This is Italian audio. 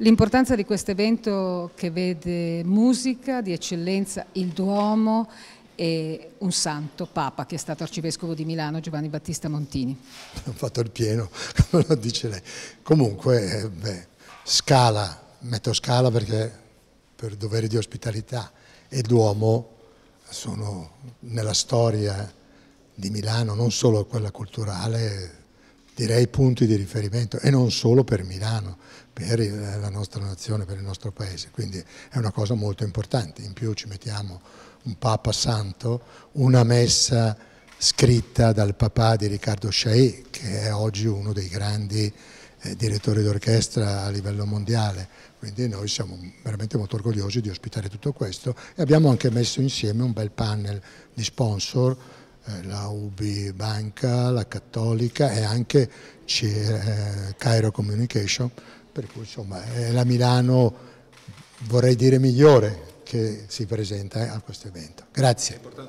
L'importanza di questo evento che vede musica di eccellenza, il Duomo e un santo Papa che è stato arcivescovo di Milano, Giovanni Battista Montini. Ho fatto il pieno, come lo dice lei. Comunque, eh, beh, scala, metto scala perché per dovere di ospitalità e Duomo sono nella storia di Milano, non solo quella culturale, direi punti di riferimento e non solo per Milano per la nostra nazione, per il nostro paese, quindi è una cosa molto importante. In più ci mettiamo un Papa Santo, una messa scritta dal papà di Riccardo Chailly, che è oggi uno dei grandi eh, direttori d'orchestra a livello mondiale, quindi noi siamo veramente molto orgogliosi di ospitare tutto questo e abbiamo anche messo insieme un bel panel di sponsor eh, la UB Banca, la Cattolica e anche eh, Cairo Communication, per cui insomma è la Milano, vorrei dire migliore, che si presenta eh, a questo evento. Grazie.